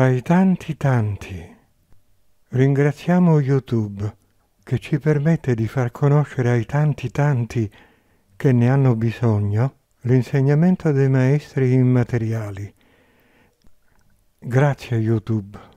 ai tanti tanti. Ringraziamo YouTube che ci permette di far conoscere ai tanti tanti che ne hanno bisogno l'insegnamento dei maestri immateriali. Grazie YouTube.